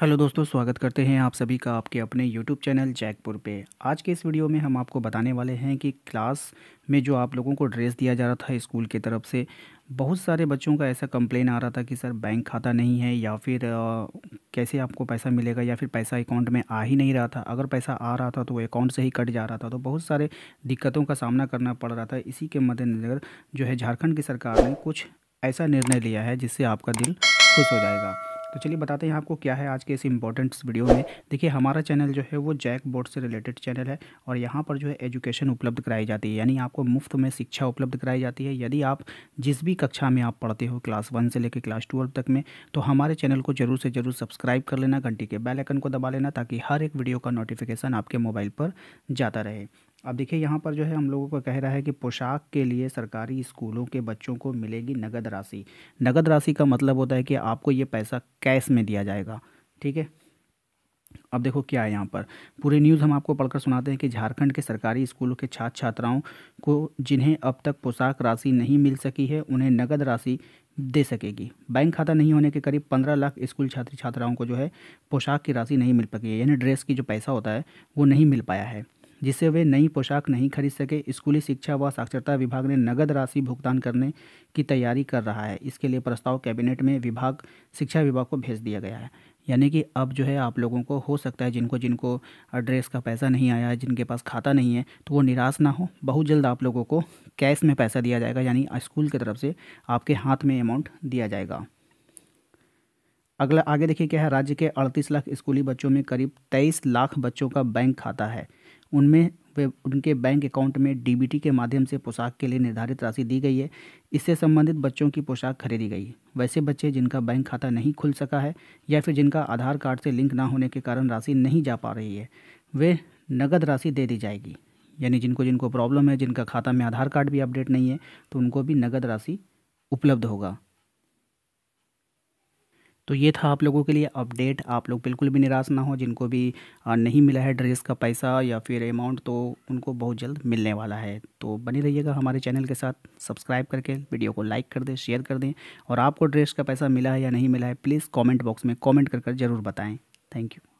hello दोस्तों स्वागत करते हैं आप सभी का आपके अपने यूट्यूब चैनल जैकपुर पे आज के इस वीडियो में हम आपको बताने वाले हैं कि क्लास में जो आप लोगों को ड्रेस दिया जा रहा था स्कूल की तरफ से बहुत सारे बच्चों का ऐसा कंप्लेन आ रहा था कि सर बैंक खाता नहीं है या फिर आ, कैसे आपको पैसा मिलेगा या फिर पैसा अकाउंट में आ ही नहीं रहा था अगर पैसा आ रहा था तो वो अकाउंट से ही कट जा रहा था तो बहुत सारे दिक्कतों का सामना करना पड़ रहा था इसी के मद्देनज़र जो है झारखंड की सरकार ने कुछ ऐसा निर्णय लिया है जिससे आपका दिल खुश हो जाएगा तो चलिए बताते हैं आपको क्या है आज के इस इंपॉर्टेंट वीडियो में देखिए हमारा चैनल जो है वो जैक बोर्ड से रिलेटेड चैनल है और यहाँ पर जो है एजुकेशन उपलब्ध कराई जाती है यानी आपको मुफ्त में शिक्षा उपलब्ध कराई जाती है यदि आप जिस भी कक्षा में आप पढ़ते हो क्लास वन से लेकर क्लास ट्वेल्व तक में तो हमारे चैनल को ज़रूर से ज़रूर सब्सक्राइब कर लेना घंटी के बैलाइकन को दबा लेना ताकि हर एक वीडियो का नोटिफिकेशन आपके मोबाइल पर जाता रहे अब देखिए यहाँ पर जो है हम लोगों का कह रहा है कि पोशाक के लिए सरकारी स्कूलों के बच्चों को मिलेगी नगद राशि नगद राशि का मतलब होता है कि आपको ये पैसा कैश में दिया जाएगा ठीक है अब देखो क्या है यहाँ पर पूरी न्यूज़ हम आपको पढ़कर सुनाते हैं कि झारखंड के सरकारी स्कूलों के छात्र छात्राओं को जिन्हें अब तक पोशाक राशि नहीं मिल सकी है उन्हें नगद राशि दे सकेगी बैंक खाता नहीं होने के करीब पंद्रह लाख स्कूल छात्र छात्राओं को जो है पोशाक की राशि नहीं मिल पाई है यानी ड्रेस की जो पैसा होता है वो नहीं मिल पाया है जिससे वे नई पोशाक नहीं खरीद सके स्कूली शिक्षा व साक्षरता विभाग ने नगद राशि भुगतान करने की तैयारी कर रहा है इसके लिए प्रस्ताव कैबिनेट में विभाग शिक्षा विभाग को भेज दिया गया है यानी कि अब जो है आप लोगों को हो सकता है जिनको जिनको ड्रेस का पैसा नहीं आया है जिनके पास खाता नहीं है तो वो निराश ना हो बहुत जल्द आप लोगों को कैश में पैसा दिया जाएगा यानी स्कूल की तरफ से आपके हाथ में अमाउंट दिया जाएगा अगला आगे देखिए क्या है राज्य के 38 लाख स्कूली बच्चों में करीब 23 लाख बच्चों का बैंक खाता है उनमें वे उनके बैंक अकाउंट में डीबीटी के माध्यम से पोशाक के लिए निर्धारित राशि दी गई है इससे संबंधित बच्चों की पोशाक खरीदी गई है वैसे बच्चे जिनका बैंक खाता नहीं खुल सका है या फिर जिनका आधार कार्ड से लिंक ना होने के कारण राशि नहीं जा पा रही है वे नगद राशि दे दी जाएगी यानी जिनको जिनको प्रॉब्लम है जिनका खाता में आधार कार्ड भी अपडेट नहीं है तो उनको भी नगद राशि उपलब्ध होगा तो ये था आप लोगों के लिए अपडेट आप लोग बिल्कुल भी निराश ना हो जिनको भी नहीं मिला है ड्रेस का पैसा या फिर अमाउंट तो उनको बहुत जल्द मिलने वाला है तो बने रहिएगा हमारे चैनल के साथ सब्सक्राइब करके वीडियो को लाइक कर दें शेयर कर दें और आपको ड्रेस का पैसा मिला है या नहीं मिला है प्लीज़ कॉमेंट बॉक्स में कॉमेंट कर ज़रूर बताएँ थैंक यू